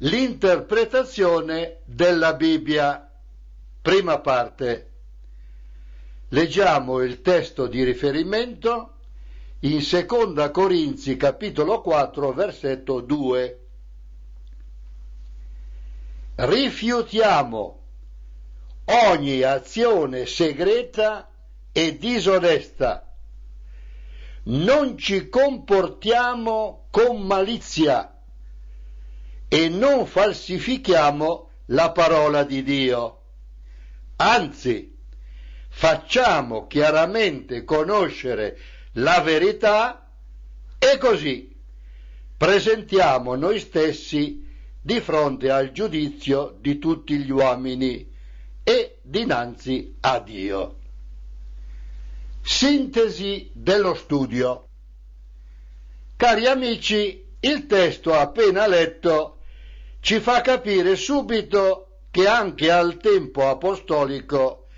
l'interpretazione della Bibbia. Prima parte. Leggiamo il testo di riferimento in Seconda Corinzi capitolo 4 versetto 2. Rifiutiamo ogni azione segreta e disonesta. Non ci comportiamo con malizia e non falsifichiamo la parola di Dio. Anzi, facciamo chiaramente conoscere la verità e così presentiamo noi stessi di fronte al giudizio di tutti gli uomini e dinanzi a Dio. Sintesi dello studio. Cari amici, il testo appena letto ci fa capire subito che anche al tempo apostolico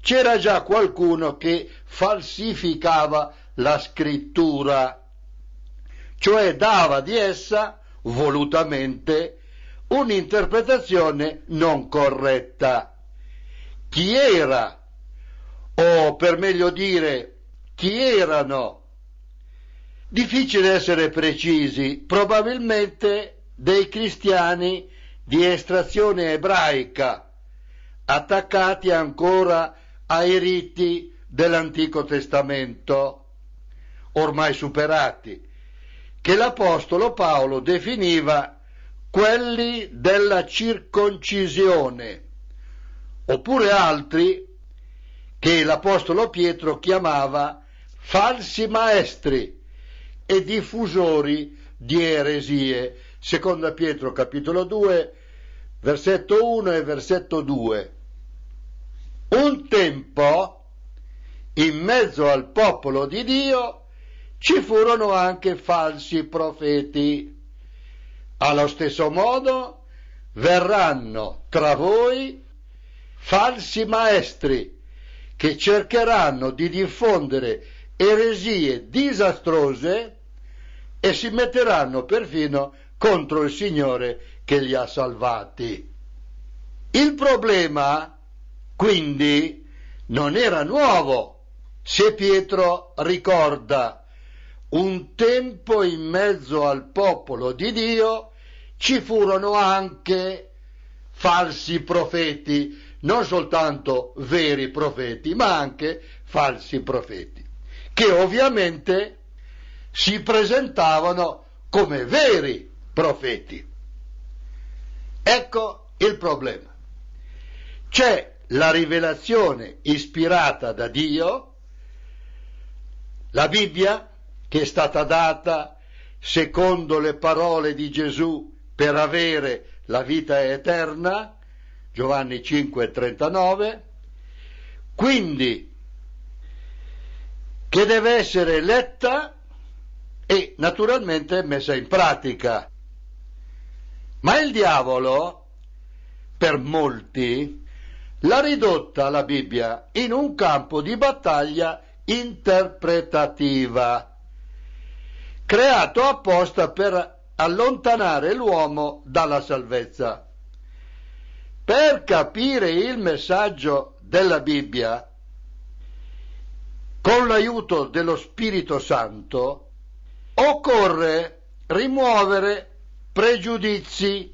c'era già qualcuno che falsificava la scrittura, cioè dava di essa volutamente un'interpretazione non corretta. Chi era, o per meglio dire, chi erano? Difficile essere precisi, probabilmente dei cristiani di estrazione ebraica, attaccati ancora ai riti dell'Antico Testamento, ormai superati, che l'Apostolo Paolo definiva quelli della circoncisione, oppure altri che l'Apostolo Pietro chiamava falsi maestri e diffusori di eresie Seconda Pietro capitolo 2, versetto 1 e versetto 2. Un tempo, in mezzo al popolo di Dio, ci furono anche falsi profeti. Allo stesso modo, verranno tra voi falsi maestri che cercheranno di diffondere eresie disastrose e si metteranno perfino contro il Signore che li ha salvati. Il problema, quindi, non era nuovo. Se Pietro ricorda, un tempo in mezzo al popolo di Dio ci furono anche falsi profeti, non soltanto veri profeti, ma anche falsi profeti, che ovviamente si presentavano come veri profeti. Ecco il problema. C'è la rivelazione ispirata da Dio, la Bibbia che è stata data secondo le parole di Gesù per avere la vita eterna, Giovanni 5:39, quindi che deve essere letta e naturalmente messa in pratica. Ma il diavolo, per molti, l'ha ridotta la Bibbia in un campo di battaglia interpretativa, creato apposta per allontanare l'uomo dalla salvezza. Per capire il messaggio della Bibbia, con l'aiuto dello Spirito Santo, occorre rimuovere pregiudizi,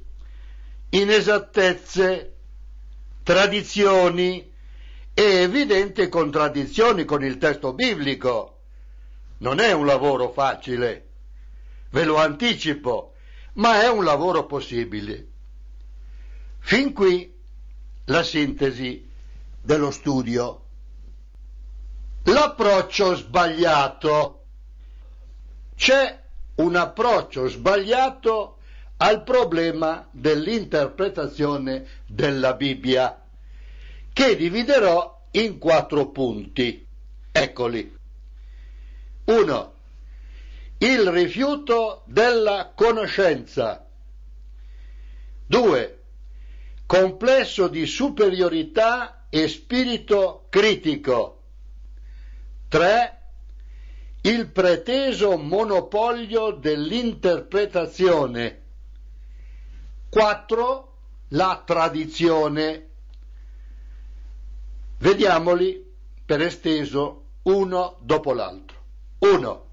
inesattezze, tradizioni e evidenti contraddizioni con il testo biblico. Non è un lavoro facile, ve lo anticipo, ma è un lavoro possibile. Fin qui la sintesi dello studio. L'approccio sbagliato. C'è un approccio sbagliato al problema dell'interpretazione della Bibbia, che dividerò in quattro punti. Eccoli. 1. Il rifiuto della conoscenza. 2. Complesso di superiorità e spirito critico. 3. Il preteso monopolio dell'interpretazione. 4. La tradizione. Vediamoli per esteso uno dopo l'altro. 1.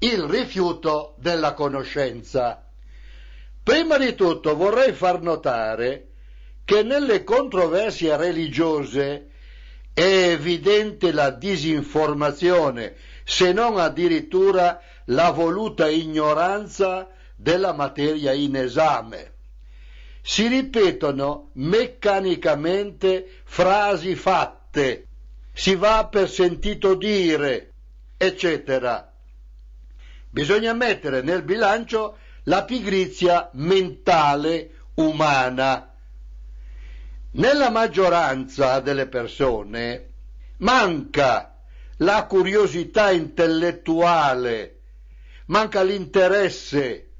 Il rifiuto della conoscenza. Prima di tutto vorrei far notare che nelle controversie religiose è evidente la disinformazione, se non addirittura la voluta ignoranza della materia in esame si ripetono meccanicamente frasi fatte, si va per sentito dire, eccetera. Bisogna mettere nel bilancio la pigrizia mentale umana. Nella maggioranza delle persone manca la curiosità intellettuale, manca l'interesse,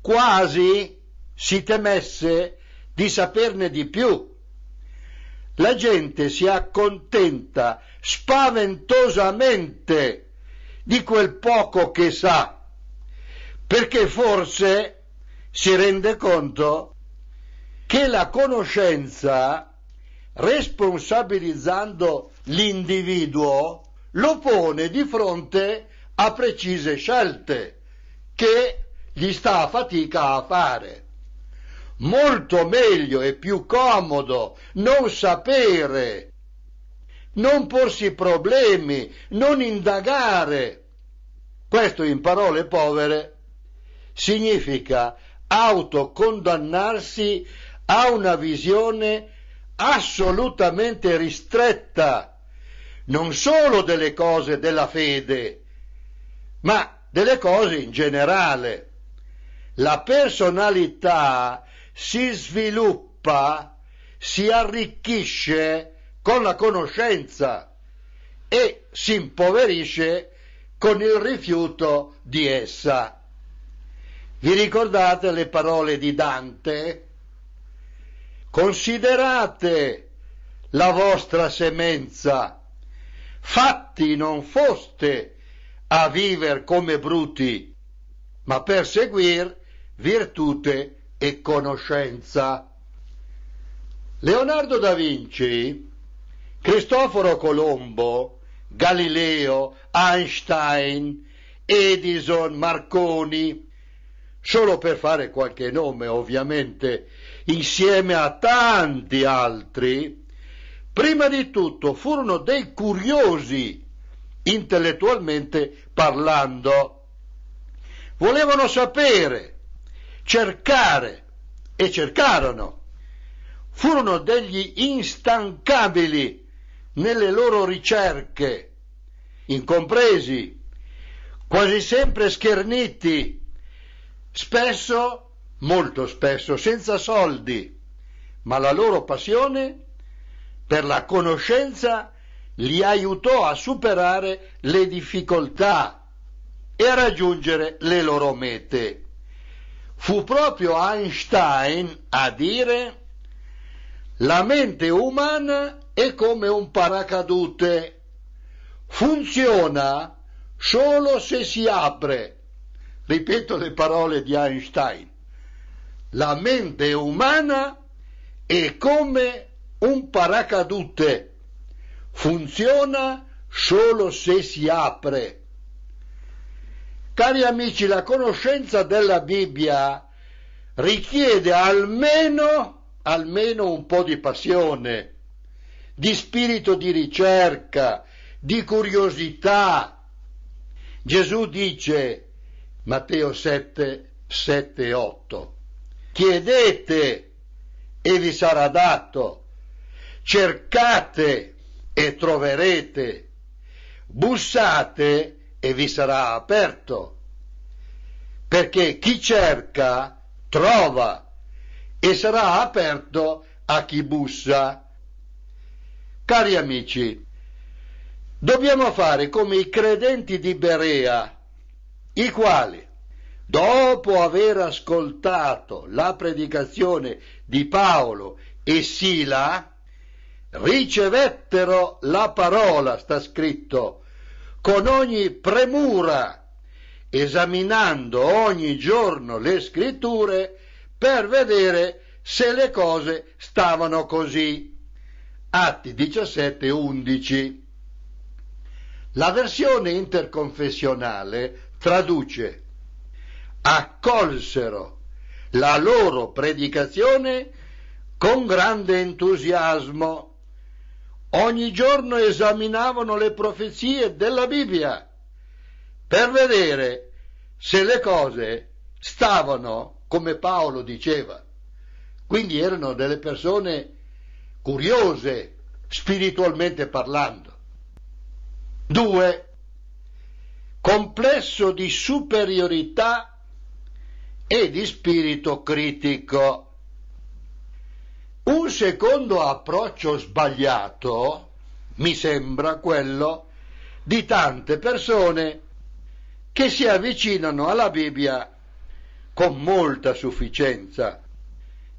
quasi si temesse di saperne di più. La gente si accontenta spaventosamente di quel poco che sa, perché forse si rende conto che la conoscenza, responsabilizzando l'individuo, lo pone di fronte a precise scelte che gli sta a fatica a fare molto meglio e più comodo non sapere, non porsi problemi, non indagare. Questo in parole povere significa autocondannarsi a una visione assolutamente ristretta, non solo delle cose della fede, ma delle cose in generale. La personalità si sviluppa, si arricchisce con la conoscenza e si impoverisce con il rifiuto di essa. Vi ricordate le parole di Dante? Considerate la vostra semenza, fatti non foste a viver come bruti, ma per seguir virtute e conoscenza. Leonardo da Vinci, Cristoforo Colombo, Galileo, Einstein, Edison, Marconi, solo per fare qualche nome ovviamente, insieme a tanti altri, prima di tutto furono dei curiosi intellettualmente parlando. Volevano sapere cercare e cercarono. Furono degli instancabili nelle loro ricerche, incompresi, quasi sempre scherniti, spesso, molto spesso, senza soldi, ma la loro passione per la conoscenza li aiutò a superare le difficoltà e a raggiungere le loro mete fu proprio Einstein a dire la mente umana è come un paracadute, funziona solo se si apre. Ripeto le parole di Einstein. La mente umana è come un paracadute, funziona solo se si apre. Cari amici, la conoscenza della Bibbia richiede almeno, almeno un po' di passione, di spirito di ricerca, di curiosità. Gesù dice, Matteo 7, 7, e 8, chiedete e vi sarà dato, cercate e troverete, bussate e vi sarà aperto. Perché chi cerca trova e sarà aperto a chi bussa. Cari amici, dobbiamo fare come i credenti di Berea, i quali, dopo aver ascoltato la predicazione di Paolo e Sila, ricevettero la parola, sta scritto, con ogni premura, esaminando ogni giorno le scritture per vedere se le cose stavano così. Atti 17:11. La versione interconfessionale traduce accolsero la loro predicazione con grande entusiasmo ogni giorno esaminavano le profezie della Bibbia per vedere se le cose stavano come Paolo diceva. Quindi erano delle persone curiose, spiritualmente parlando. 2. Complesso di superiorità e di spirito critico. Un secondo approccio sbagliato, mi sembra quello, di tante persone che si avvicinano alla Bibbia con molta sufficienza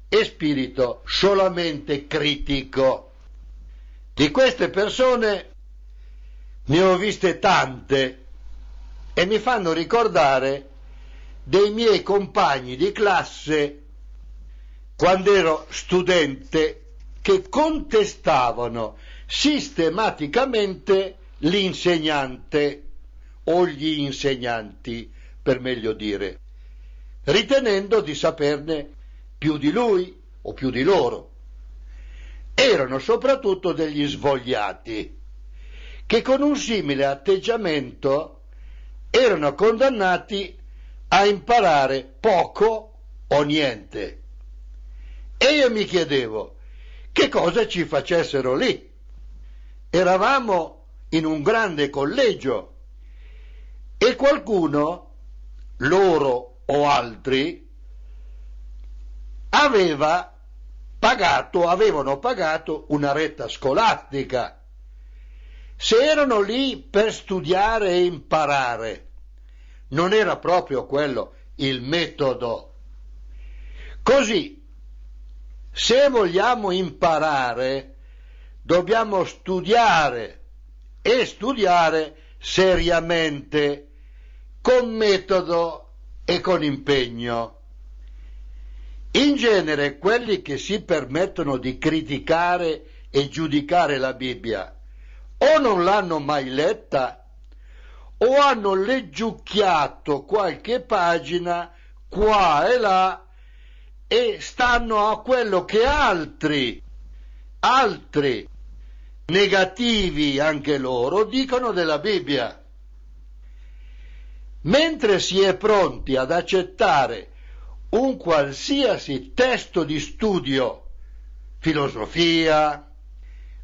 e spirito solamente critico. Di queste persone ne ho viste tante e mi fanno ricordare dei miei compagni di classe quando ero studente, che contestavano sistematicamente l'insegnante o gli insegnanti, per meglio dire, ritenendo di saperne più di lui o più di loro. Erano soprattutto degli svogliati, che con un simile atteggiamento erano condannati a imparare poco o niente. E io mi chiedevo che cosa ci facessero lì. Eravamo in un grande collegio e qualcuno, loro o altri, aveva pagato, avevano pagato una retta scolastica. Se erano lì per studiare e imparare, non era proprio quello il metodo. Così se vogliamo imparare, dobbiamo studiare e studiare seriamente, con metodo e con impegno. In genere quelli che si permettono di criticare e giudicare la Bibbia o non l'hanno mai letta o hanno leggiucchiato qualche pagina qua e là e stanno a quello che altri, altri negativi anche loro, dicono della Bibbia. Mentre si è pronti ad accettare un qualsiasi testo di studio, filosofia,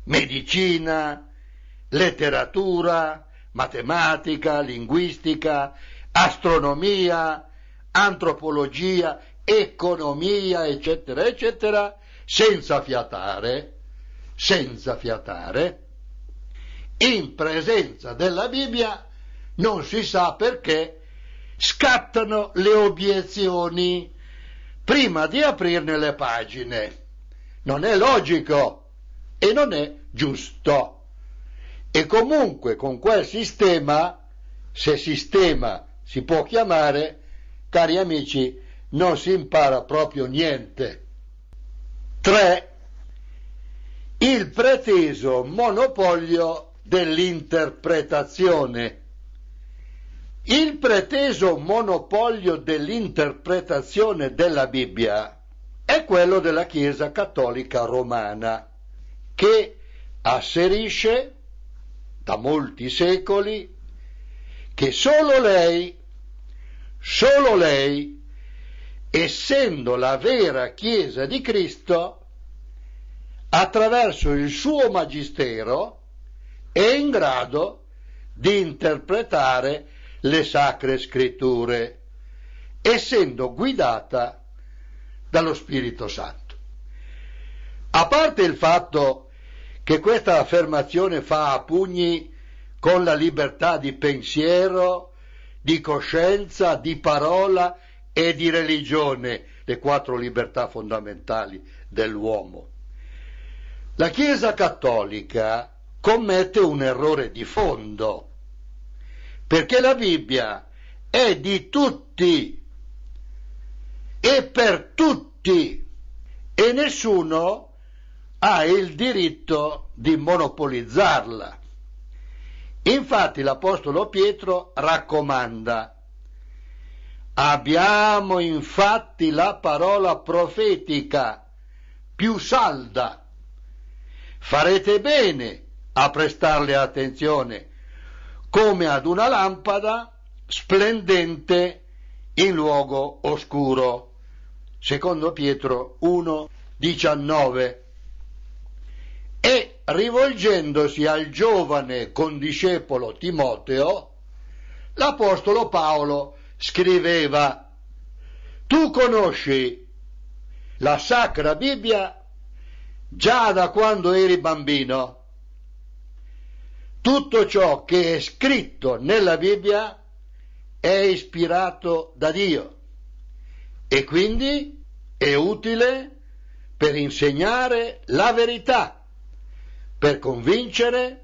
medicina, letteratura, matematica, linguistica, astronomia, antropologia, economia, eccetera, eccetera, senza fiatare, senza fiatare, in presenza della Bibbia non si sa perché scattano le obiezioni prima di aprirne le pagine. Non è logico e non è giusto. E comunque con quel sistema, se sistema si può chiamare, cari amici, non si impara proprio niente. 3. Il preteso monopolio dell'interpretazione. Il preteso monopolio dell'interpretazione della Bibbia è quello della Chiesa Cattolica Romana, che asserisce da molti secoli che solo lei, solo lei essendo la vera Chiesa di Cristo, attraverso il suo magistero, è in grado di interpretare le sacre scritture, essendo guidata dallo Spirito Santo. A parte il fatto che questa affermazione fa a pugni con la libertà di pensiero, di coscienza, di parola, e di religione, le quattro libertà fondamentali dell'uomo. La Chiesa cattolica commette un errore di fondo, perché la Bibbia è di tutti e per tutti e nessuno ha il diritto di monopolizzarla. Infatti l'Apostolo Pietro raccomanda Abbiamo infatti la parola profetica più salda. Farete bene a prestarle attenzione, come ad una lampada splendente in luogo oscuro. Secondo Pietro 1, 19. E rivolgendosi al giovane condiscepolo Timoteo, l'Apostolo Paolo scriveva, tu conosci la Sacra Bibbia già da quando eri bambino. Tutto ciò che è scritto nella Bibbia è ispirato da Dio e quindi è utile per insegnare la verità, per convincere,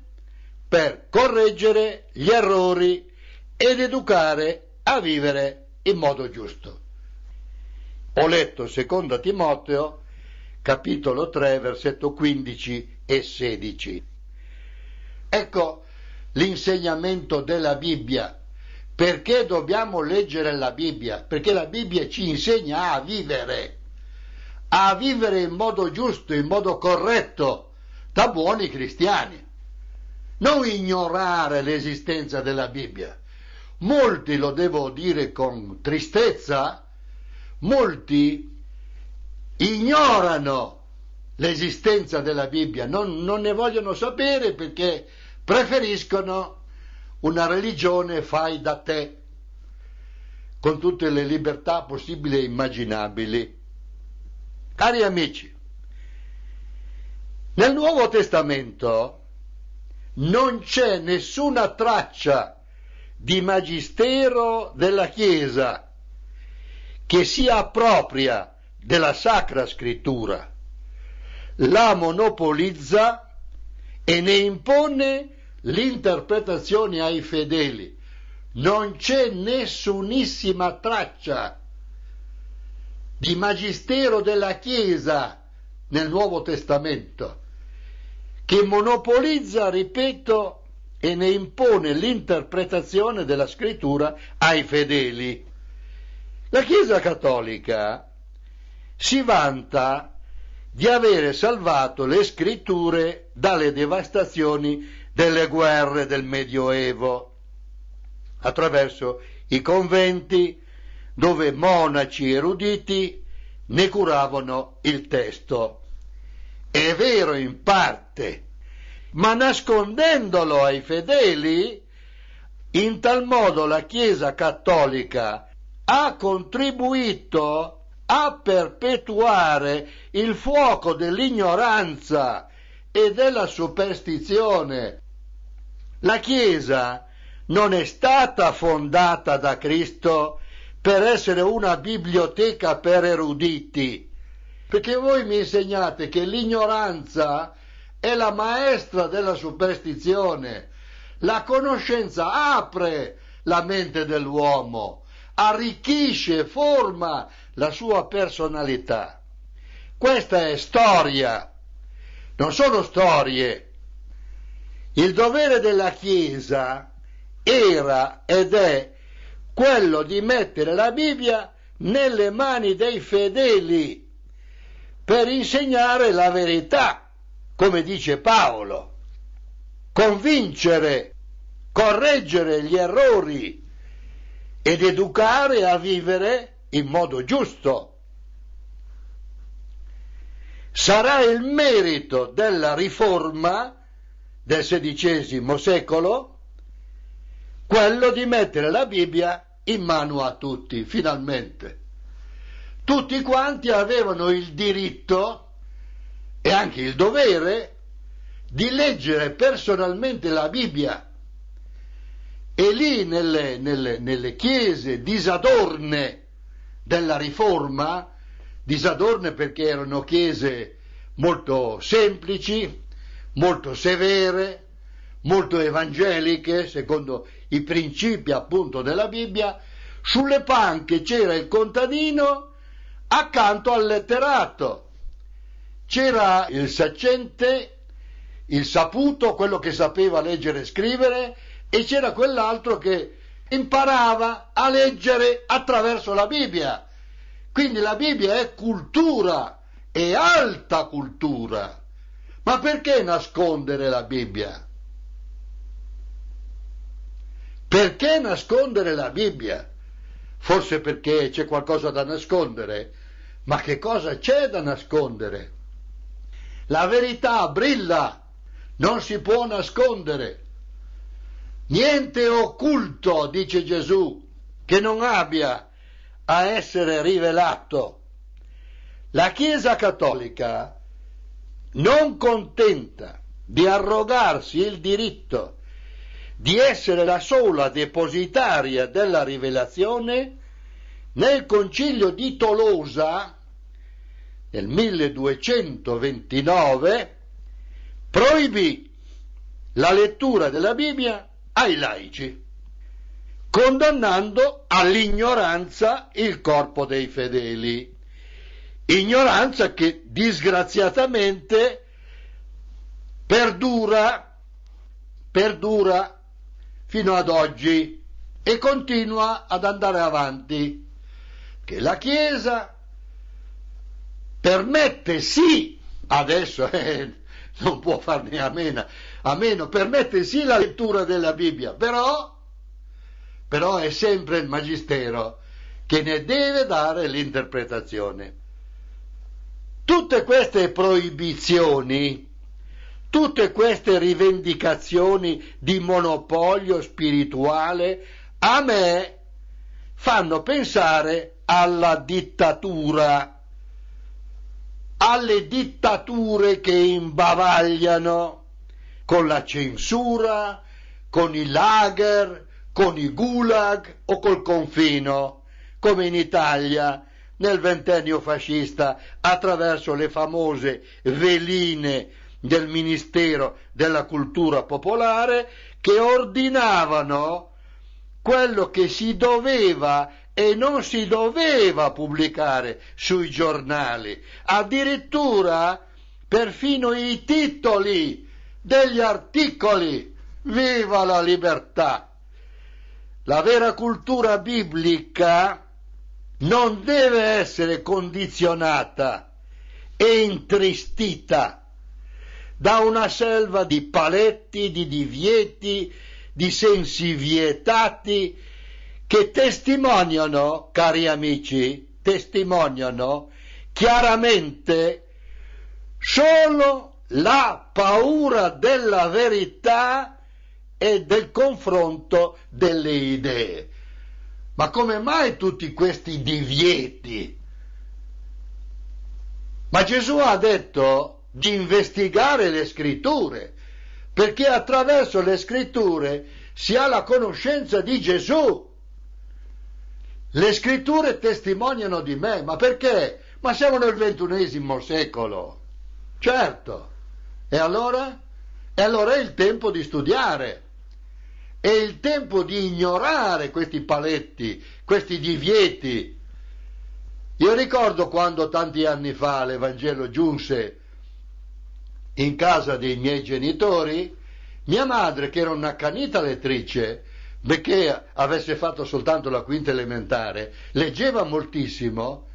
per correggere gli errori ed educare a vivere in modo giusto. Ho letto 2 Timoteo, capitolo 3, versetto 15 e 16. Ecco l'insegnamento della Bibbia. Perché dobbiamo leggere la Bibbia? Perché la Bibbia ci insegna a vivere, a vivere in modo giusto, in modo corretto, da buoni cristiani. Non ignorare l'esistenza della Bibbia molti, lo devo dire con tristezza, molti ignorano l'esistenza della Bibbia, non, non, ne vogliono sapere perché preferiscono una religione fai da te, con tutte le libertà possibili e immaginabili. Cari amici, nel Nuovo Testamento non c'è nessuna traccia di magistero della Chiesa che si appropria della Sacra Scrittura, la monopolizza e ne impone l'interpretazione ai fedeli. Non c'è nessunissima traccia di magistero della Chiesa nel Nuovo Testamento, che monopolizza, ripeto, e ne impone l'interpretazione della scrittura ai fedeli. La Chiesa cattolica si vanta di avere salvato le scritture dalle devastazioni delle guerre del Medioevo, attraverso i conventi dove monaci eruditi ne curavano il testo. È vero in parte, ma nascondendolo ai fedeli, in tal modo la Chiesa cattolica ha contribuito a perpetuare il fuoco dell'ignoranza e della superstizione. La Chiesa non è stata fondata da Cristo per essere una biblioteca per eruditi, perché voi mi insegnate che l'ignoranza è la maestra della superstizione. La conoscenza apre la mente dell'uomo, arricchisce, forma la sua personalità. Questa è storia, non sono storie. Il dovere della Chiesa era ed è quello di mettere la Bibbia nelle mani dei fedeli per insegnare la verità come dice Paolo, convincere, correggere gli errori ed educare a vivere in modo giusto. Sarà il merito della riforma del XVI secolo quello di mettere la Bibbia in mano a tutti, finalmente. Tutti quanti avevano il diritto e anche il dovere di leggere personalmente la Bibbia. E lì nelle, nelle, nelle chiese disadorne della Riforma, disadorne perché erano chiese molto semplici, molto severe, molto evangeliche, secondo i principi appunto della Bibbia, sulle panche c'era il contadino accanto al letterato c'era il saccente, il saputo, quello che sapeva leggere e scrivere, e c'era quell'altro che imparava a leggere attraverso la Bibbia. Quindi la Bibbia è cultura, è alta cultura. Ma perché nascondere la Bibbia? Perché nascondere la Bibbia? Forse perché c'è qualcosa da nascondere, ma che cosa c'è da nascondere? La verità brilla, non si può nascondere. Niente occulto, dice Gesù, che non abbia a essere rivelato. La Chiesa cattolica, non contenta di arrogarsi il diritto di essere la sola depositaria della rivelazione, nel concilio di Tolosa nel 1229 proibì la lettura della Bibbia ai laici, condannando all'ignoranza il corpo dei fedeli, ignoranza che disgraziatamente perdura, perdura fino ad oggi e continua ad andare avanti, che la Chiesa permette sì, adesso eh, non può farne a meno, a meno, permette sì la lettura della Bibbia, però, però è sempre il Magistero che ne deve dare l'interpretazione. Tutte queste proibizioni, tutte queste rivendicazioni di monopolio spirituale a me fanno pensare alla dittatura alle dittature che imbavagliano con la censura, con i lager, con i gulag o col confino, come in Italia nel ventennio fascista attraverso le famose veline del Ministero della Cultura Popolare che ordinavano quello che si doveva e non si doveva pubblicare sui giornali, addirittura perfino i titoli degli articoli. Viva la libertà! La vera cultura biblica non deve essere condizionata e intristita da una selva di paletti, di divieti, di sensi vietati, che testimoniano, cari amici, testimoniano chiaramente solo la paura della verità e del confronto delle idee. Ma come mai tutti questi divieti? Ma Gesù ha detto di investigare le scritture, perché attraverso le scritture si ha la conoscenza di Gesù le scritture testimoniano di me, ma perché? Ma siamo nel ventunesimo secolo. Certo. E allora? E allora è il tempo di studiare. È il tempo di ignorare questi paletti, questi divieti. Io ricordo quando tanti anni fa l'Evangelo giunse in casa dei miei genitori, mia madre, che era una canita lettrice, benché avesse fatto soltanto la quinta elementare, leggeva moltissimo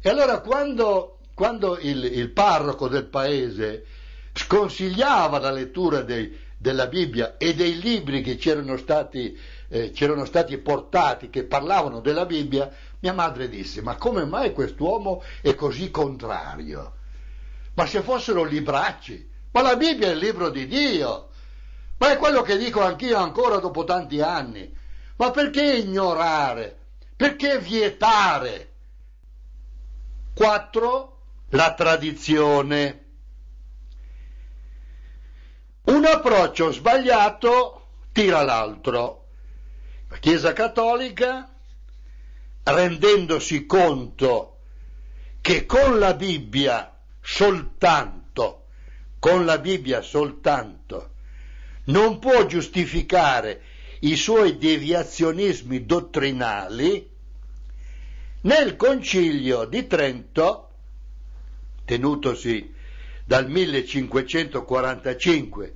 e allora quando, quando il, il, parroco del paese sconsigliava la lettura dei, della Bibbia e dei libri che c'erano stati, eh, c'erano stati portati, che parlavano della Bibbia, mia madre disse ma come mai quest'uomo è così contrario? Ma se fossero libracci, ma la Bibbia è il libro di Dio ma è quello che dico anch'io ancora dopo tanti anni. Ma perché ignorare? Perché vietare? 4. La tradizione. Un approccio sbagliato tira l'altro. La Chiesa Cattolica, rendendosi conto che con la Bibbia soltanto, con la Bibbia soltanto, non può giustificare i suoi deviazionismi dottrinali, nel concilio di Trento, tenutosi dal 1545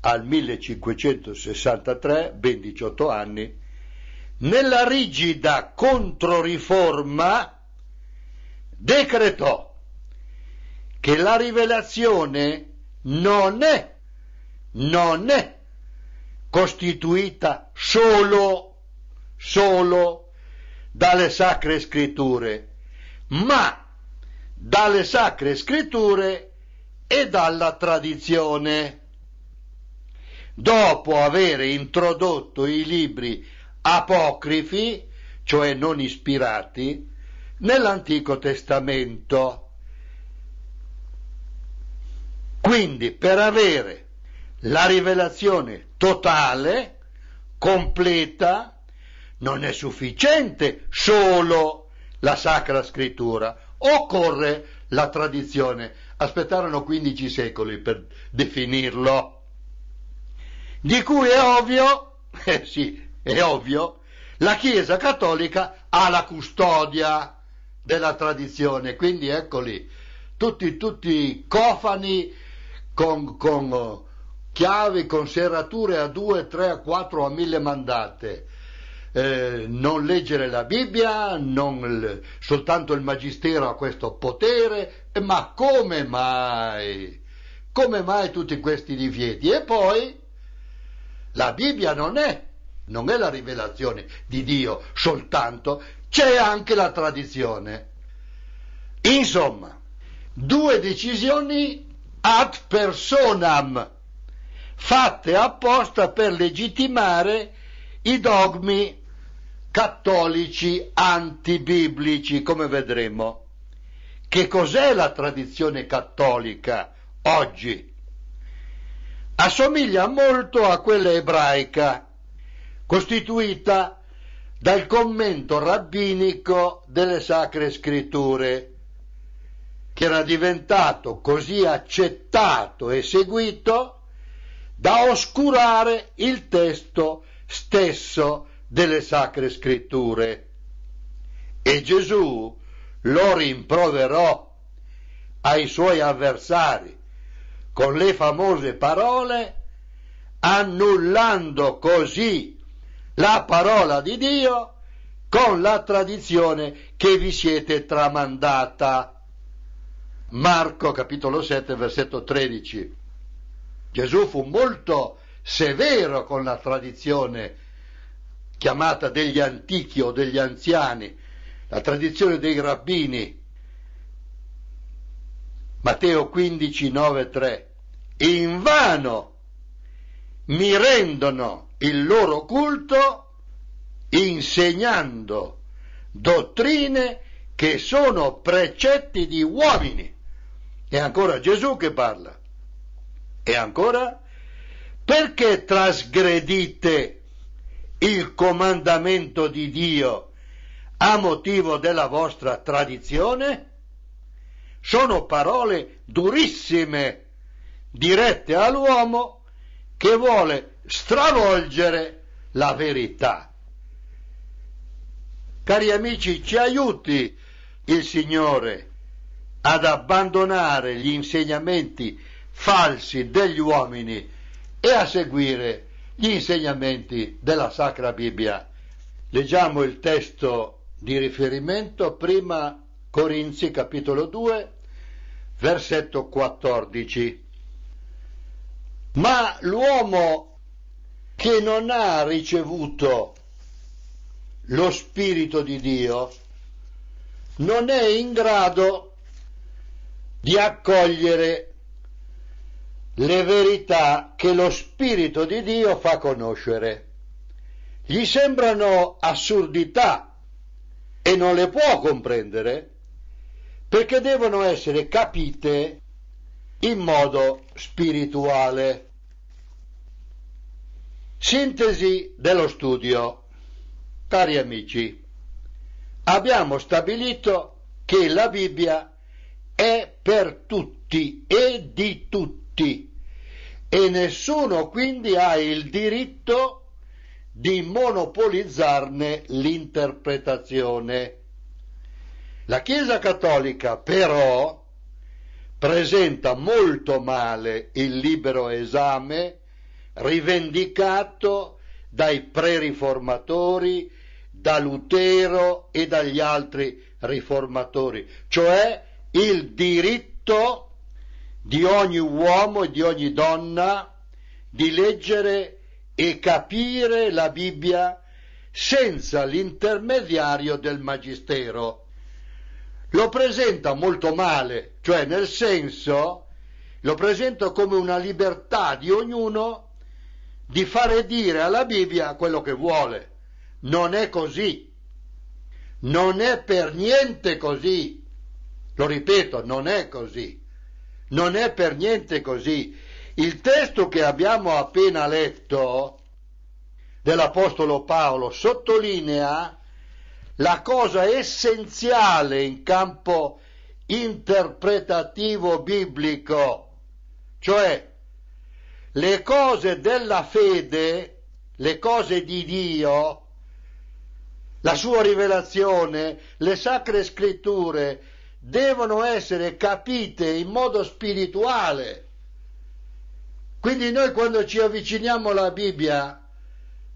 al 1563, ben 18 anni, nella rigida controriforma decretò che la rivelazione non è non è costituita solo, solo dalle sacre scritture, ma dalle sacre scritture e dalla tradizione. Dopo aver introdotto i libri apocrifi, cioè non ispirati, nell'Antico Testamento. Quindi per avere la rivelazione totale, completa, non è sufficiente solo la Sacra Scrittura, occorre la tradizione. Aspettarono 15 secoli per definirlo. Di cui è ovvio, eh sì, è ovvio, la Chiesa Cattolica ha la custodia della tradizione, quindi eccoli, tutti, tutti cofani con, con chiavi con serrature a 2, 3, a 4, a 1000 mandate. Eh, non leggere la Bibbia, non, soltanto il Magistero ha questo potere, eh, ma come mai? Come mai tutti questi divieti? E poi la Bibbia non è, non è la rivelazione di Dio soltanto, c'è anche la tradizione. Insomma, due decisioni ad personam fatte apposta per legittimare i dogmi cattolici antibiblici, come vedremo. Che cos'è la tradizione cattolica oggi? Assomiglia molto a quella ebraica, costituita dal commento rabbinico delle sacre scritture, che era diventato così accettato e seguito da oscurare il testo stesso delle sacre scritture. E Gesù lo rimproverò ai suoi avversari con le famose parole, annullando così la parola di Dio con la tradizione che vi siete tramandata. Marco capitolo 7 versetto 13. Gesù fu molto severo con la tradizione chiamata degli antichi o degli anziani, la tradizione dei rabbini. Matteo 15, 9, 3. In vano mi rendono il loro culto insegnando dottrine che sono precetti di uomini. E ancora Gesù che parla. E ancora, perché trasgredite il comandamento di Dio a motivo della vostra tradizione? Sono parole durissime, dirette all'uomo che vuole stravolgere la verità. Cari amici, ci aiuti il Signore ad abbandonare gli insegnamenti falsi degli uomini e a seguire gli insegnamenti della Sacra Bibbia. Leggiamo il testo di riferimento, prima Corinzi capitolo 2, versetto 14. Ma l'uomo che non ha ricevuto lo Spirito di Dio non è in grado di accogliere le verità che lo Spirito di Dio fa conoscere. Gli sembrano assurdità e non le può comprendere perché devono essere capite in modo spirituale. Sintesi dello studio. Cari amici, abbiamo stabilito che la Bibbia è per tutti e di tutti tutti e nessuno quindi ha il diritto di monopolizzarne l'interpretazione. La Chiesa cattolica però presenta molto male il libero esame rivendicato dai preriformatori, da Lutero e dagli altri riformatori, cioè il diritto di ogni uomo e di ogni donna di leggere e capire la Bibbia senza l'intermediario del Magistero. Lo presenta molto male, cioè nel senso lo presenta come una libertà di ognuno di fare dire alla Bibbia quello che vuole. Non è così. Non è per niente così. Lo ripeto, non è così. Non è per niente così. Il testo che abbiamo appena letto dell'Apostolo Paolo sottolinea la cosa essenziale in campo interpretativo biblico, cioè le cose della fede, le cose di Dio, la sua rivelazione, le sacre scritture, devono essere capite in modo spirituale. Quindi noi quando ci avviciniamo alla Bibbia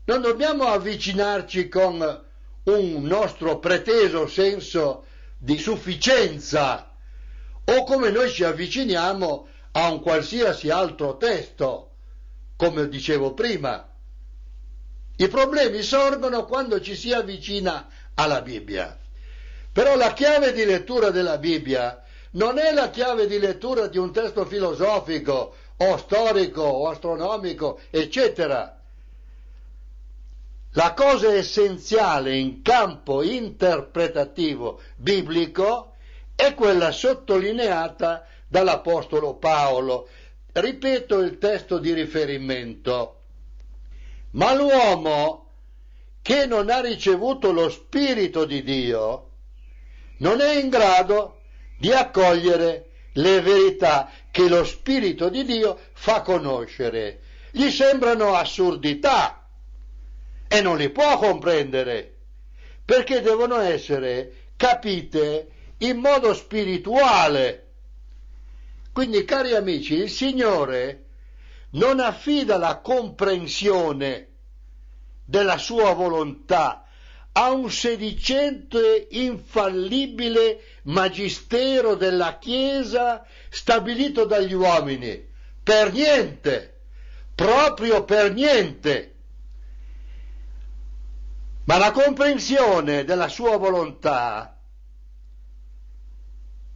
non dobbiamo avvicinarci con un nostro preteso senso di sufficienza o come noi ci avviciniamo a un qualsiasi altro testo, come dicevo prima. I problemi sorgono quando ci si avvicina alla Bibbia. Però la chiave di lettura della Bibbia non è la chiave di lettura di un testo filosofico o storico o astronomico, eccetera. La cosa essenziale in campo interpretativo biblico è quella sottolineata dall'Apostolo Paolo. Ripeto il testo di riferimento. Ma l'uomo che non ha ricevuto lo Spirito di Dio, non è in grado di accogliere le verità che lo Spirito di Dio fa conoscere. Gli sembrano assurdità e non li può comprendere, perché devono essere capite in modo spirituale. Quindi, cari amici, il Signore non affida la comprensione della sua volontà a un sedicente infallibile magistero della Chiesa stabilito dagli uomini. Per niente, proprio per niente. Ma la comprensione della sua volontà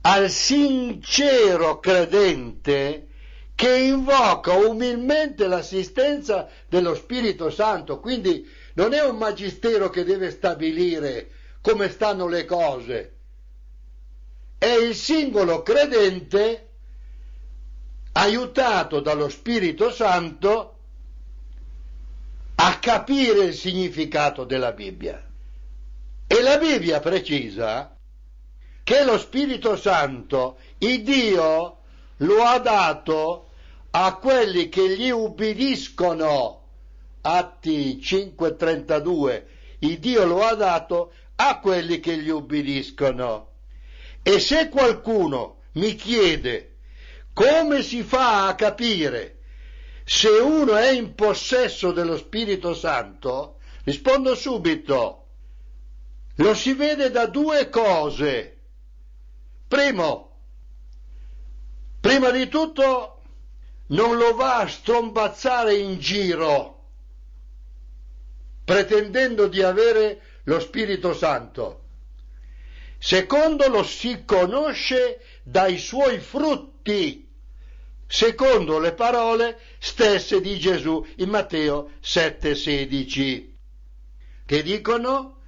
al sincero credente che invoca umilmente l'assistenza dello Spirito Santo, quindi non è un magistero che deve stabilire come stanno le cose, è il singolo credente aiutato dallo Spirito Santo a capire il significato della Bibbia. E la Bibbia precisa che lo Spirito Santo, il Dio, lo ha dato a quelli che gli ubbidiscono Atti 5:32, il Dio lo ha dato a quelli che gli ubbidiscono. E se qualcuno mi chiede come si fa a capire se uno è in possesso dello Spirito Santo, rispondo subito, lo si vede da due cose. Primo, prima di tutto non lo va a strombazzare in giro pretendendo di avere lo Spirito Santo. Secondo lo si conosce dai suoi frutti, secondo le parole stesse di Gesù in Matteo 7:16, che dicono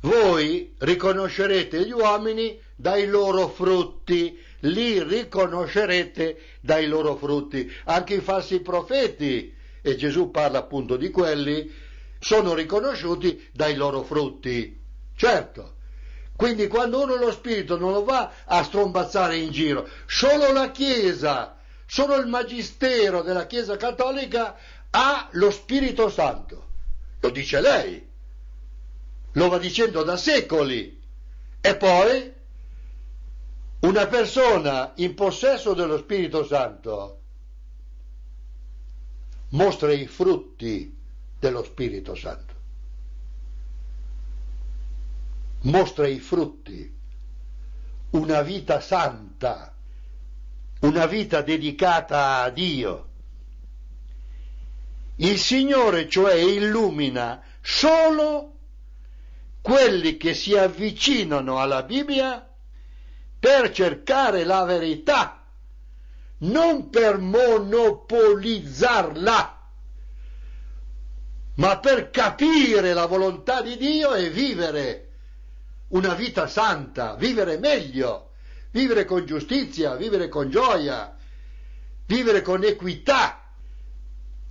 voi riconoscerete gli uomini dai loro frutti, li riconoscerete dai loro frutti. Anche i falsi profeti, e Gesù parla appunto di quelli, sono riconosciuti dai loro frutti. Certo. Quindi quando uno lo spirito non lo va a strombazzare in giro, solo la Chiesa, solo il magistero della Chiesa cattolica ha lo Spirito Santo. Lo dice lei, lo va dicendo da secoli. E poi una persona in possesso dello Spirito Santo mostra i frutti dello Spirito Santo. Mostra i frutti, una vita santa, una vita dedicata a Dio. Il Signore cioè illumina solo quelli che si avvicinano alla Bibbia per cercare la verità, non per monopolizzarla ma per capire la volontà di Dio e vivere una vita santa, vivere meglio, vivere con giustizia, vivere con gioia, vivere con equità.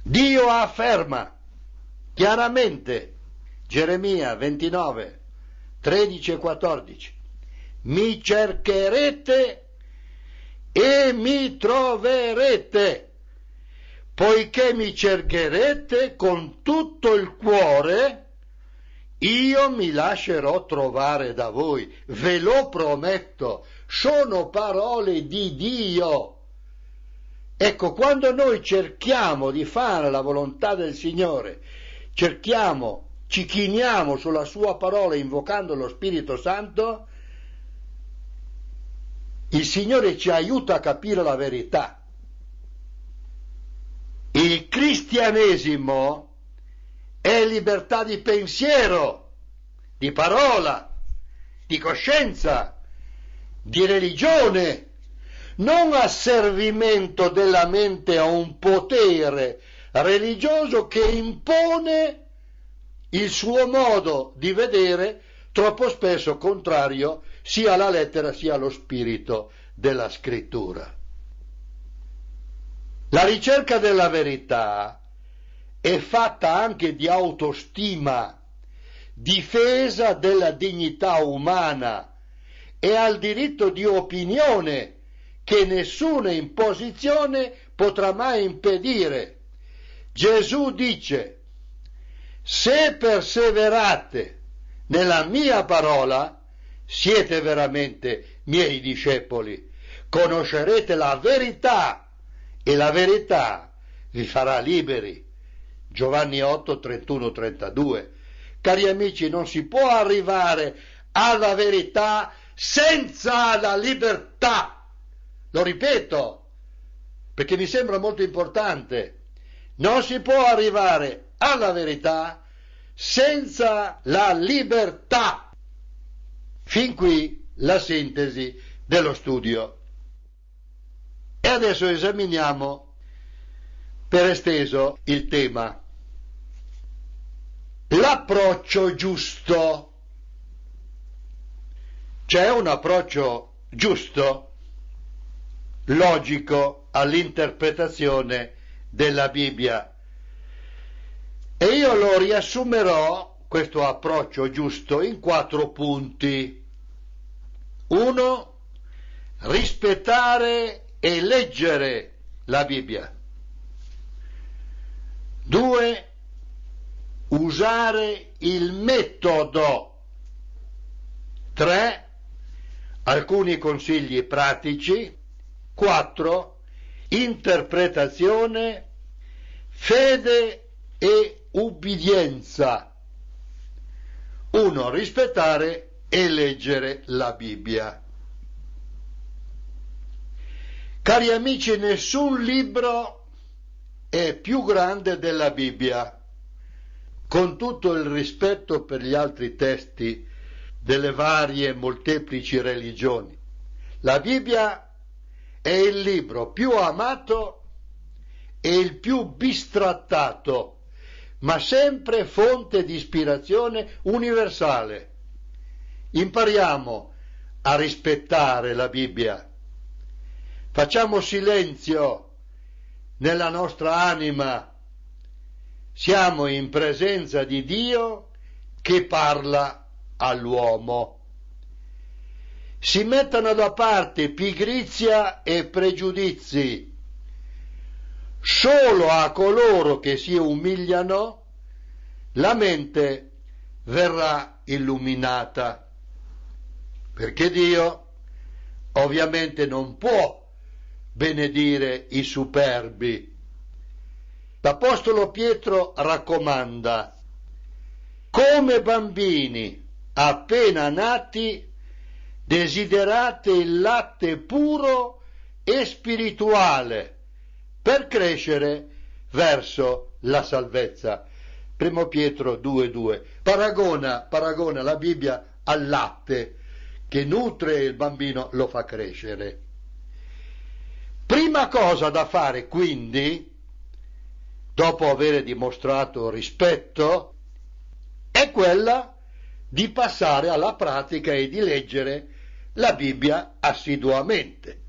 Dio afferma chiaramente Geremia 29, 13 e 14, mi cercherete e mi troverete poiché mi cercherete con tutto il cuore, io mi lascerò trovare da voi, ve lo prometto, sono parole di Dio. Ecco, quando noi cerchiamo di fare la volontà del Signore, cerchiamo, ci chiniamo sulla sua parola invocando lo Spirito Santo, il Signore ci aiuta a capire la verità il cristianesimo è libertà di pensiero, di parola, di coscienza, di religione, non asservimento della mente a un potere religioso che impone il suo modo di vedere, troppo spesso contrario sia alla lettera sia allo spirito della scrittura. La ricerca della verità è fatta anche di autostima, difesa della dignità umana e al diritto di opinione che nessuna imposizione potrà mai impedire. Gesù dice, se perseverate nella mia parola, siete veramente miei discepoli, conoscerete la verità e la verità vi farà liberi. Giovanni 8, 31, 32. Cari amici, non si può arrivare alla verità senza la libertà. Lo ripeto, perché mi sembra molto importante. Non si può arrivare alla verità senza la libertà. Fin qui la sintesi dello studio. E adesso esaminiamo per esteso il tema. L'approccio giusto. C'è un approccio giusto, logico, all'interpretazione della Bibbia. E io lo riassumerò, questo approccio giusto, in quattro punti. Uno, Rispettare e leggere la Bibbia. Due, usare il metodo. Tre, alcuni consigli pratici. Quattro, interpretazione, fede e ubbidienza. Uno, rispettare e leggere la Bibbia. Cari amici, nessun libro è più grande della Bibbia, con tutto il rispetto per gli altri testi delle varie molteplici religioni. La Bibbia è il libro più amato e il più bistrattato, ma sempre fonte di ispirazione universale. Impariamo a rispettare la Bibbia Facciamo silenzio nella nostra anima. Siamo in presenza di Dio che parla all'uomo. Si mettano da parte pigrizia e pregiudizi. Solo a coloro che si umiliano la mente verrà illuminata, perché Dio ovviamente non può benedire i superbi. L'Apostolo Pietro raccomanda, come bambini appena nati, desiderate il latte puro e spirituale per crescere verso la salvezza. Primo Pietro 2.2. Paragona, paragona la Bibbia al latte che nutre il bambino, lo fa crescere. Prima cosa da fare quindi, dopo aver dimostrato rispetto, è quella di passare alla pratica e di leggere la Bibbia assiduamente.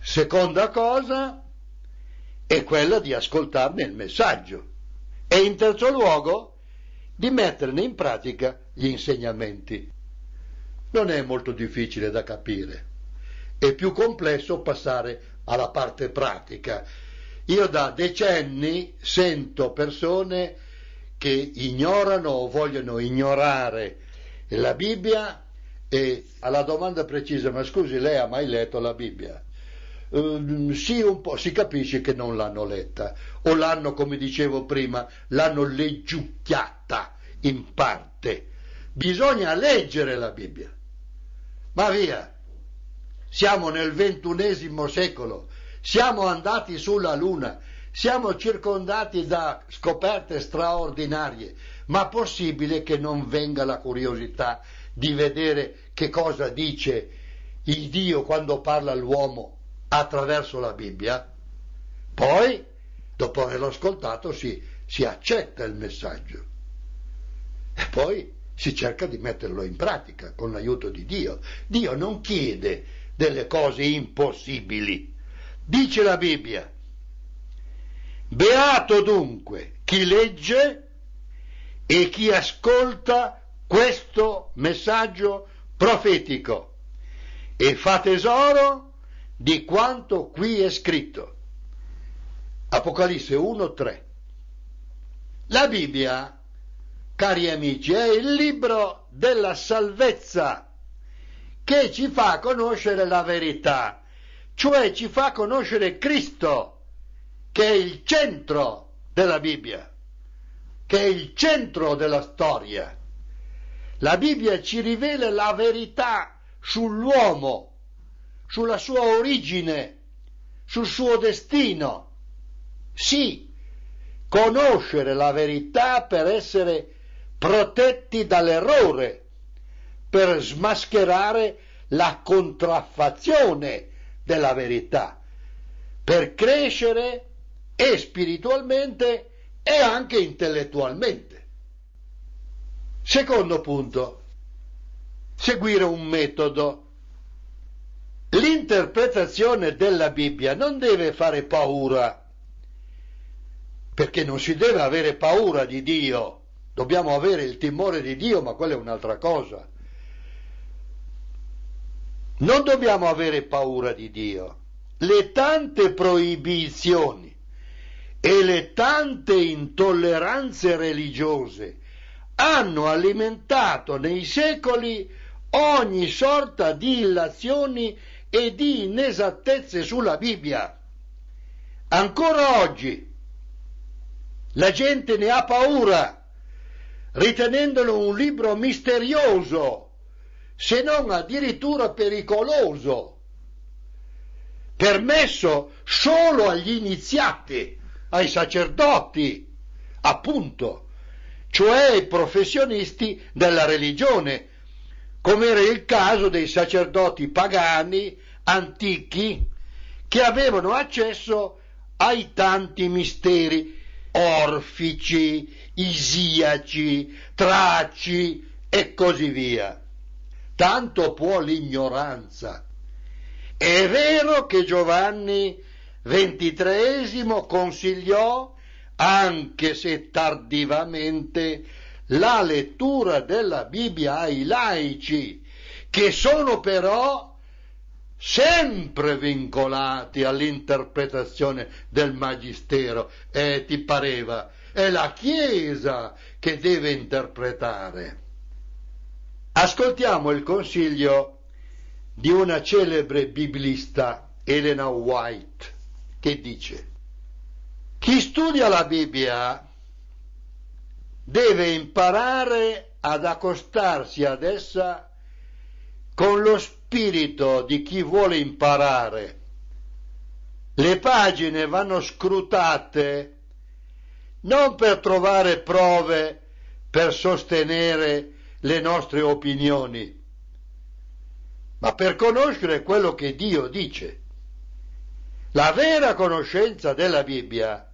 Seconda cosa è quella di ascoltarne il messaggio e in terzo luogo di metterne in pratica gli insegnamenti. Non è molto difficile da capire è più complesso passare alla parte pratica. Io da decenni sento persone che ignorano o vogliono ignorare la Bibbia e alla domanda precisa, ma scusi, lei ha mai letto la Bibbia? Uh, sì, un po', si capisce che non l'hanno letta o l'hanno, come dicevo prima, l'hanno leggiucchiata in parte. Bisogna leggere la Bibbia. Ma via, siamo nel ventunesimo secolo, siamo andati sulla Luna, siamo circondati da scoperte straordinarie, ma possibile che non venga la curiosità di vedere che cosa dice il Dio quando parla all'uomo attraverso la Bibbia? Poi, dopo averlo ascoltato, si, si accetta il messaggio e poi si cerca di metterlo in pratica con l'aiuto di Dio. Dio non chiede delle cose impossibili. Dice la Bibbia, beato dunque chi legge e chi ascolta questo messaggio profetico e fa tesoro di quanto qui è scritto. Apocalisse 1.3. La Bibbia, cari amici, è il libro della salvezza che ci fa conoscere la verità, cioè ci fa conoscere Cristo, che è il centro della Bibbia, che è il centro della storia. La Bibbia ci rivela la verità sull'uomo, sulla sua origine, sul suo destino. Sì, conoscere la verità per essere protetti dall'errore per smascherare la contraffazione della verità, per crescere e spiritualmente e anche intellettualmente. Secondo punto, seguire un metodo. L'interpretazione della Bibbia non deve fare paura, perché non si deve avere paura di Dio, dobbiamo avere il timore di Dio, ma quella è un'altra cosa. Non dobbiamo avere paura di Dio. Le tante proibizioni e le tante intolleranze religiose hanno alimentato nei secoli ogni sorta di illazioni e di inesattezze sulla Bibbia. Ancora oggi la gente ne ha paura, ritenendolo un libro misterioso se non addirittura pericoloso, permesso solo agli iniziati, ai sacerdoti, appunto, cioè ai professionisti della religione, come era il caso dei sacerdoti pagani antichi che avevano accesso ai tanti misteri orfici, isiaci, traci e così via tanto può l'ignoranza. È vero che Giovanni XXIII consigliò, anche se tardivamente, la lettura della Bibbia ai laici, che sono però sempre vincolati all'interpretazione del Magistero. Eh, ti pareva? È la Chiesa che deve interpretare. Ascoltiamo il consiglio di una celebre biblista, Elena White, che dice, chi studia la Bibbia deve imparare ad accostarsi ad essa con lo spirito di chi vuole imparare. Le pagine vanno scrutate non per trovare prove per sostenere le nostre opinioni, ma per conoscere quello che Dio dice. La vera conoscenza della Bibbia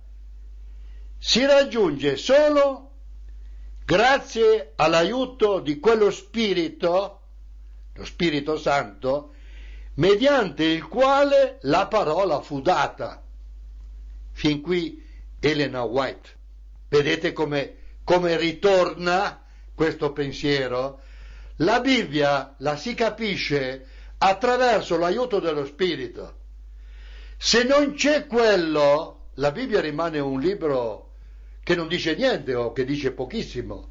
si raggiunge solo grazie all'aiuto di quello Spirito, lo Spirito Santo, mediante il quale la parola fu data. Fin qui Elena White. Vedete come, come ritorna questo pensiero, la Bibbia la si capisce attraverso l'aiuto dello Spirito. Se non c'è quello, la Bibbia rimane un libro che non dice niente o che dice pochissimo,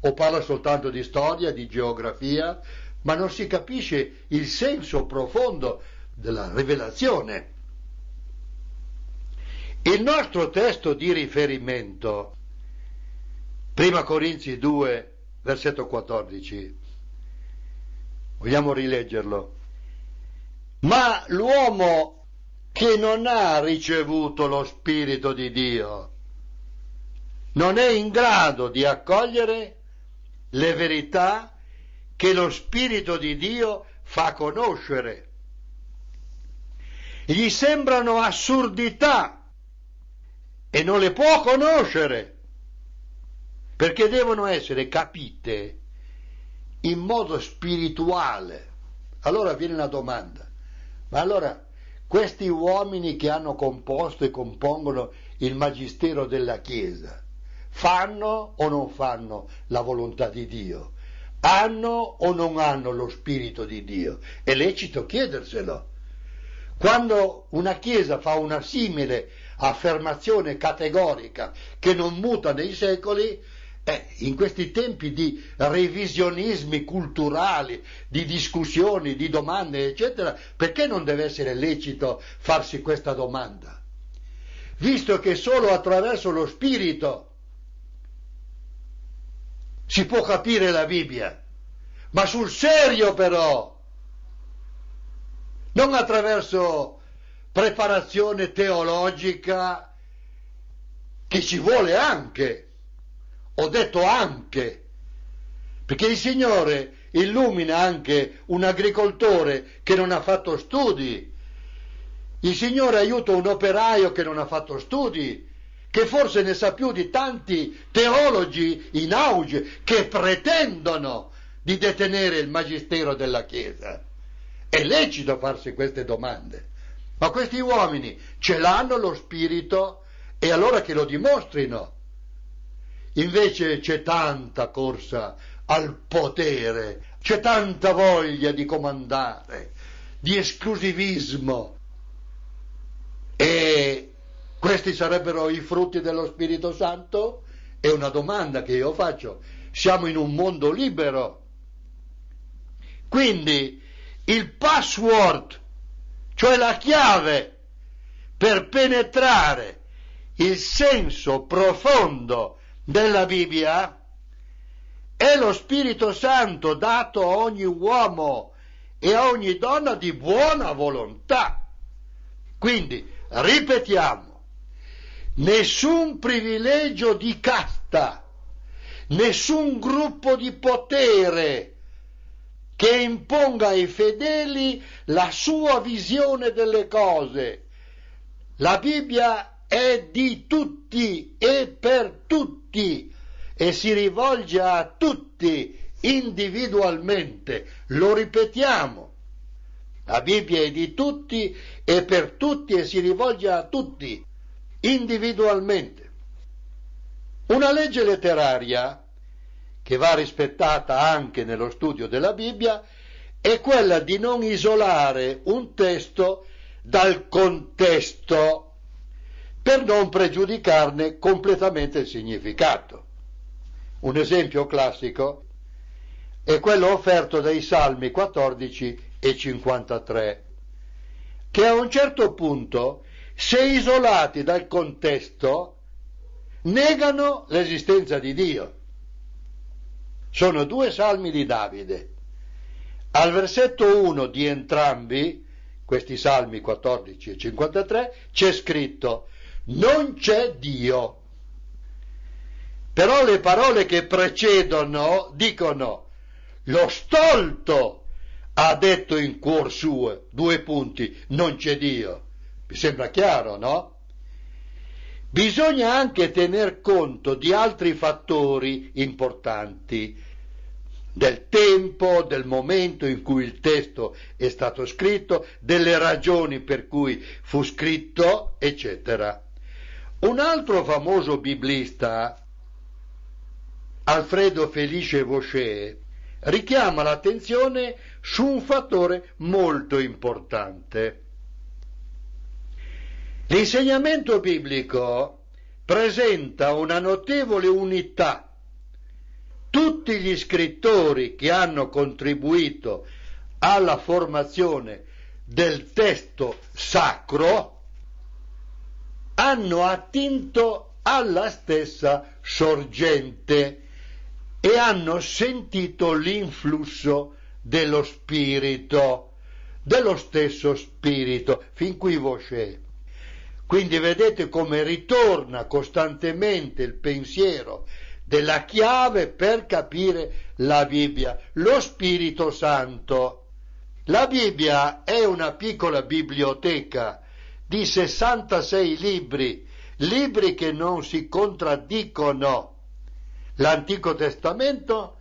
o parla soltanto di storia, di geografia, ma non si capisce il senso profondo della rivelazione. Il nostro testo di riferimento, Prima Corinzi 2, versetto 14. Vogliamo rileggerlo. Ma l'uomo che non ha ricevuto lo Spirito di Dio non è in grado di accogliere le verità che lo Spirito di Dio fa conoscere. Gli sembrano assurdità e non le può conoscere perché devono essere capite in modo spirituale. Allora viene la domanda, ma allora questi uomini che hanno composto e compongono il magistero della Chiesa fanno o non fanno la volontà di Dio? Hanno o non hanno lo spirito di Dio? È lecito chiederselo. Quando una Chiesa fa una simile affermazione categorica che non muta nei secoli, eh, in questi tempi di revisionismi culturali, di discussioni, di domande, eccetera, perché non deve essere lecito farsi questa domanda? Visto che solo attraverso lo spirito si può capire la Bibbia, ma sul serio però, non attraverso preparazione teologica che ci vuole anche ho detto anche, perché il Signore illumina anche un agricoltore che non ha fatto studi, il Signore aiuta un operaio che non ha fatto studi, che forse ne sa più di tanti teologi in auge che pretendono di detenere il magistero della Chiesa. È lecito farsi queste domande, ma questi uomini ce l'hanno lo spirito e allora che lo dimostrino. Invece c'è tanta corsa al potere, c'è tanta voglia di comandare, di esclusivismo. E questi sarebbero i frutti dello Spirito Santo? È una domanda che io faccio. Siamo in un mondo libero. Quindi il password, cioè la chiave per penetrare il senso profondo della Bibbia è lo Spirito Santo dato a ogni uomo e a ogni donna di buona volontà. Quindi, ripetiamo, nessun privilegio di casta, nessun gruppo di potere che imponga ai fedeli la sua visione delle cose. La Bibbia è di tutti e per tutti e si rivolge a tutti individualmente. Lo ripetiamo. La Bibbia è di tutti e per tutti e si rivolge a tutti individualmente. Una legge letteraria che va rispettata anche nello studio della Bibbia è quella di non isolare un testo dal contesto per non pregiudicarne completamente il significato. Un esempio classico è quello offerto dai Salmi 14 e 53, che a un certo punto, se isolati dal contesto, negano l'esistenza di Dio. Sono due salmi di Davide. Al versetto 1 di entrambi, questi salmi 14 e 53, c'è scritto non c'è Dio. Però le parole che precedono dicono lo stolto ha detto in cuor suo, due punti, non c'è Dio. Mi sembra chiaro, no? Bisogna anche tener conto di altri fattori importanti, del tempo, del momento in cui il testo è stato scritto, delle ragioni per cui fu scritto, eccetera. Un altro famoso biblista, Alfredo Felice Vaucher, richiama l'attenzione su un fattore molto importante. L'insegnamento biblico presenta una notevole unità. Tutti gli scrittori che hanno contribuito alla formazione del testo sacro hanno attinto alla stessa sorgente e hanno sentito l'influsso dello spirito, dello stesso spirito. Fin qui Vosce. Quindi vedete come ritorna costantemente il pensiero della chiave per capire la Bibbia, lo Spirito Santo. La Bibbia è una piccola biblioteca di 66 libri, libri che non si contraddicono. L'Antico Testamento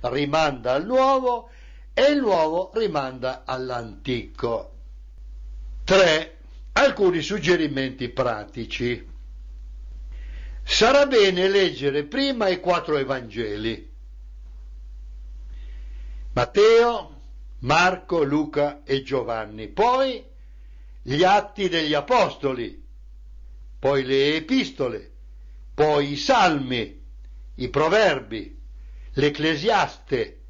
rimanda al Nuovo e il Nuovo rimanda all'Antico. 3. Alcuni suggerimenti pratici. Sarà bene leggere prima i quattro Evangeli. Matteo, Marco, Luca e Giovanni. Poi gli atti degli apostoli, poi le epistole, poi i salmi, i proverbi, l'ecclesiaste,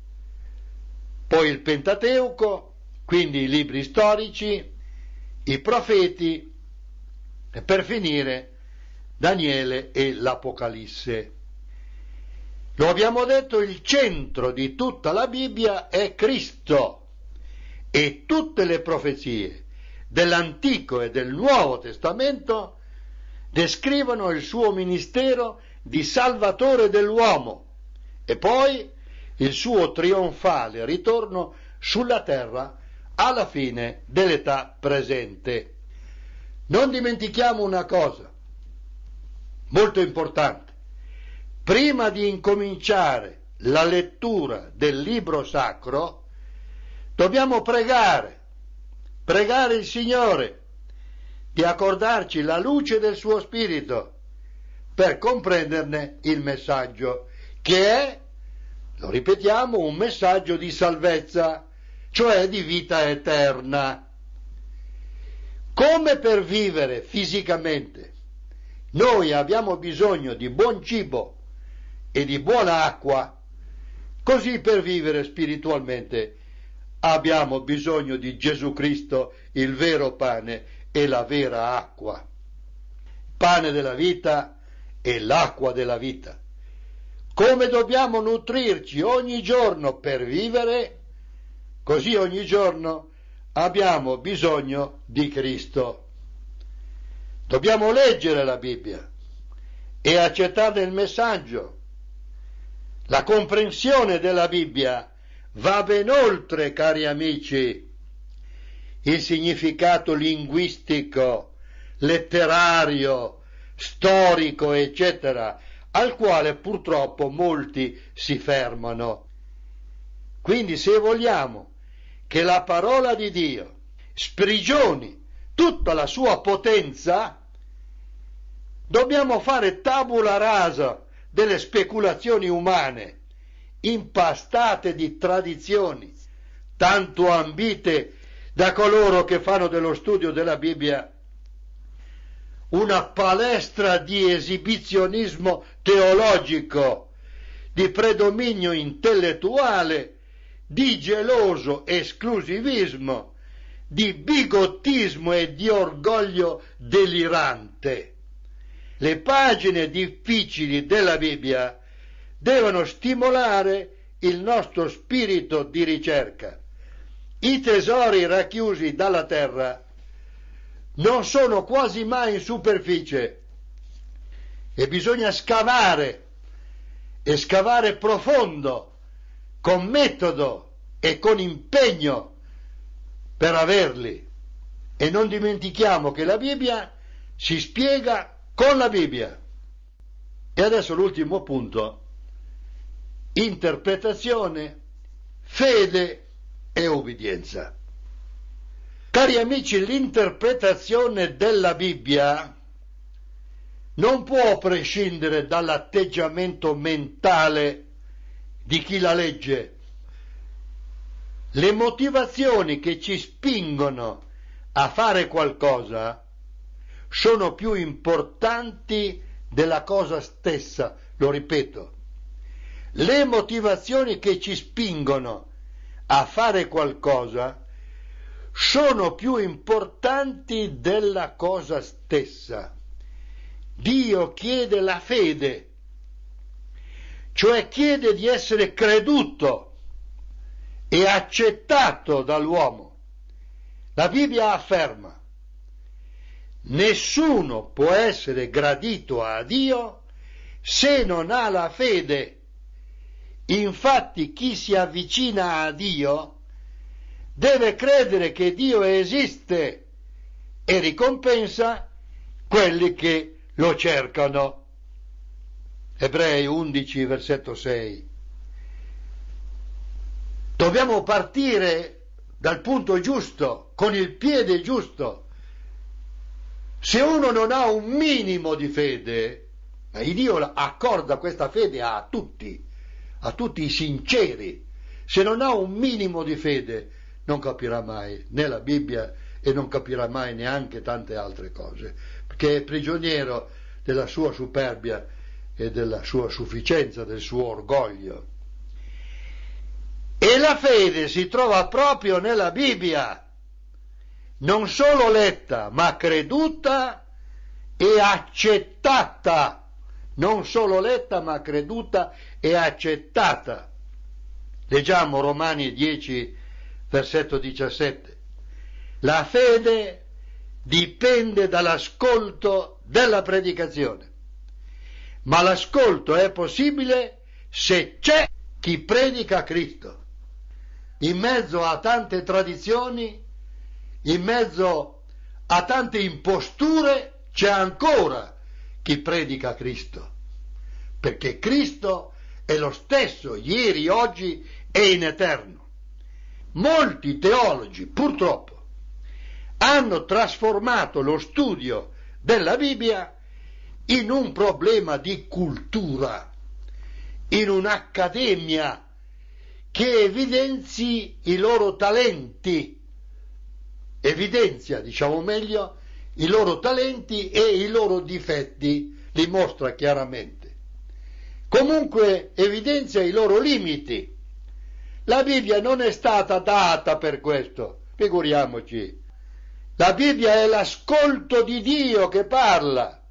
poi il Pentateuco, quindi i libri storici, i profeti e per finire Daniele e l'Apocalisse. Lo abbiamo detto, il centro di tutta la Bibbia è Cristo e tutte le profezie dell'Antico e del Nuovo Testamento descrivono il suo ministero di salvatore dell'uomo e poi il suo trionfale ritorno sulla terra alla fine dell'età presente. Non dimentichiamo una cosa molto importante. Prima di incominciare la lettura del libro sacro, dobbiamo pregare pregare il Signore di accordarci la luce del suo spirito per comprenderne il messaggio, che è, lo ripetiamo, un messaggio di salvezza, cioè di vita eterna. Come per vivere fisicamente noi abbiamo bisogno di buon cibo e di buona acqua, così per vivere spiritualmente Abbiamo bisogno di Gesù Cristo, il vero pane e la vera acqua. Pane della vita e l'acqua della vita. Come dobbiamo nutrirci ogni giorno per vivere? Così ogni giorno abbiamo bisogno di Cristo. Dobbiamo leggere la Bibbia e accettare il messaggio. La comprensione della Bibbia va ben oltre, cari amici, il significato linguistico, letterario, storico, eccetera, al quale purtroppo molti si fermano. Quindi se vogliamo che la parola di Dio sprigioni tutta la sua potenza, dobbiamo fare tabula rasa delle speculazioni umane impastate di tradizioni tanto ambite da coloro che fanno dello studio della Bibbia una palestra di esibizionismo teologico, di predominio intellettuale, di geloso esclusivismo, di bigottismo e di orgoglio delirante. Le pagine difficili della Bibbia devono stimolare il nostro spirito di ricerca. I tesori racchiusi dalla terra non sono quasi mai in superficie e bisogna scavare e scavare profondo, con metodo e con impegno per averli. E non dimentichiamo che la Bibbia si spiega con la Bibbia. E adesso l'ultimo punto interpretazione, fede e obbedienza. Cari amici, l'interpretazione della Bibbia non può prescindere dall'atteggiamento mentale di chi la legge. Le motivazioni che ci spingono a fare qualcosa sono più importanti della cosa stessa, lo ripeto, le motivazioni che ci spingono a fare qualcosa sono più importanti della cosa stessa. Dio chiede la fede, cioè chiede di essere creduto e accettato dall'uomo. La Bibbia afferma, nessuno può essere gradito a Dio se non ha la fede Infatti chi si avvicina a Dio deve credere che Dio esiste e ricompensa quelli che lo cercano. Ebrei 11, versetto 6. Dobbiamo partire dal punto giusto, con il piede giusto. Se uno non ha un minimo di fede, Dio accorda questa fede a tutti a tutti i sinceri, se non ha un minimo di fede non capirà mai né la Bibbia e non capirà mai neanche tante altre cose, perché è prigioniero della sua superbia e della sua sufficienza, del suo orgoglio. E la fede si trova proprio nella Bibbia, non solo letta, ma creduta e accettata non solo letta ma creduta e accettata. Leggiamo Romani 10, versetto 17. La fede dipende dall'ascolto della predicazione, ma l'ascolto è possibile se c'è chi predica Cristo. In mezzo a tante tradizioni, in mezzo a tante imposture, c'è ancora chi predica Cristo, perché Cristo è lo stesso ieri, oggi e in eterno. Molti teologi, purtroppo, hanno trasformato lo studio della Bibbia in un problema di cultura, in un'accademia che evidenzi i loro talenti, evidenzia, diciamo meglio, i loro talenti e i loro difetti, li mostra chiaramente. Comunque evidenzia i loro limiti. La Bibbia non è stata data per questo, figuriamoci. La Bibbia è l'ascolto di Dio che parla,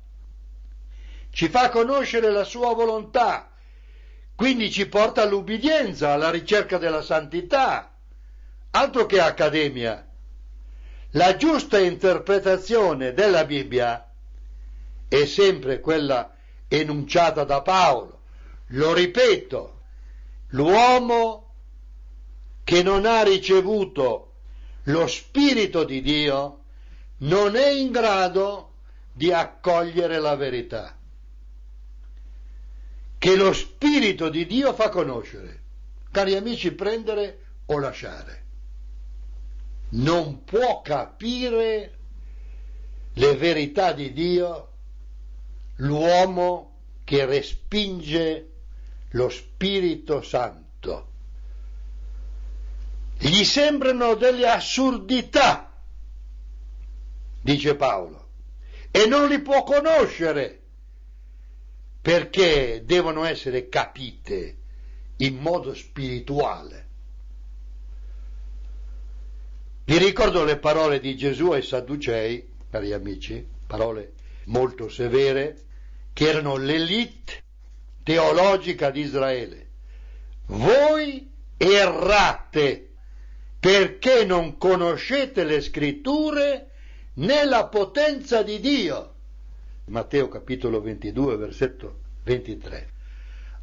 ci fa conoscere la sua volontà, quindi ci porta all'ubbidienza, alla ricerca della santità, altro che accademia. La giusta interpretazione della Bibbia è sempre quella enunciata da Paolo. Lo ripeto, l'uomo che non ha ricevuto lo Spirito di Dio non è in grado di accogliere la verità che lo Spirito di Dio fa conoscere. Cari amici, prendere o lasciare non può capire le verità di Dio l'uomo che respinge lo Spirito Santo. Gli sembrano delle assurdità, dice Paolo, e non li può conoscere perché devono essere capite in modo spirituale. Vi ricordo le parole di Gesù ai Sadducei, cari amici, parole molto severe, che erano l'elite teologica di Israele. Voi errate perché non conoscete le scritture né la potenza di Dio. Matteo capitolo 22, versetto 23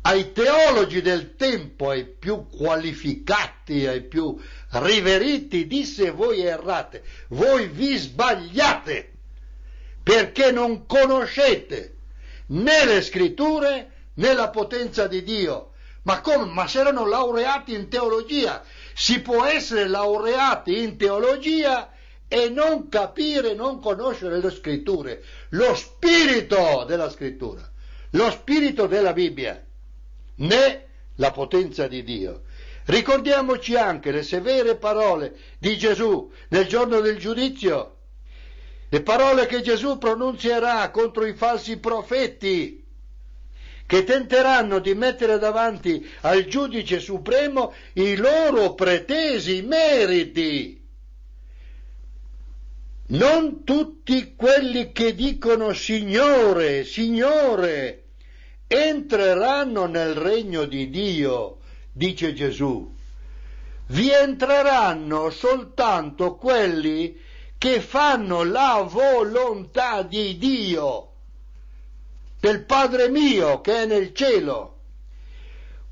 ai teologi del tempo, ai più qualificati, ai più riveriti, disse voi errate, voi vi sbagliate, perché non conoscete né le scritture né la potenza di Dio. Ma come? Ma si erano laureati in teologia. Si può essere laureati in teologia e non capire, non conoscere le scritture, lo spirito della scrittura, lo spirito della Bibbia né la potenza di Dio. Ricordiamoci anche le severe parole di Gesù nel giorno del giudizio, le parole che Gesù pronunzierà contro i falsi profeti che tenteranno di mettere davanti al giudice supremo i loro pretesi meriti. Non tutti quelli che dicono Signore, Signore, entreranno nel regno di Dio, dice Gesù. Vi entreranno soltanto quelli che fanno la volontà di Dio, del Padre mio che è nel cielo.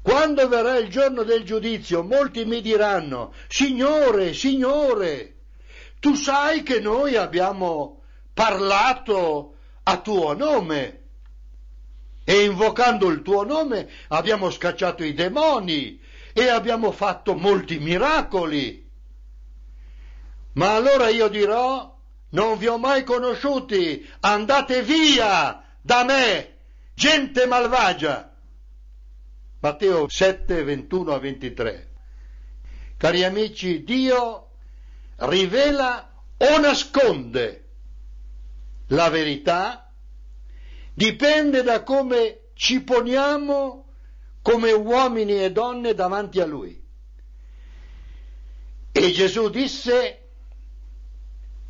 Quando verrà il giorno del giudizio, molti mi diranno, Signore, Signore, tu sai che noi abbiamo parlato a tuo nome e invocando il tuo nome abbiamo scacciato i demoni e abbiamo fatto molti miracoli. Ma allora io dirò, non vi ho mai conosciuti, andate via da me, gente malvagia. Matteo 7, 21 a 23. Cari amici, Dio rivela o nasconde la verità dipende da come ci poniamo come uomini e donne davanti a Lui. E Gesù disse,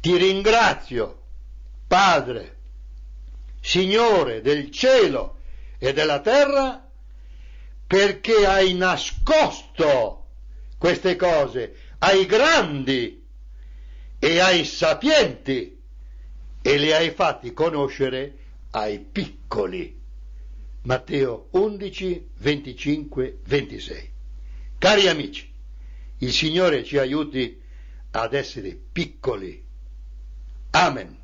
ti ringrazio, Padre, Signore del cielo e della terra, perché hai nascosto queste cose ai grandi e ai sapienti e le hai fatti conoscere ai piccoli. Matteo 11, 25, 26. Cari amici, il Signore ci aiuti ad essere piccoli. Amen.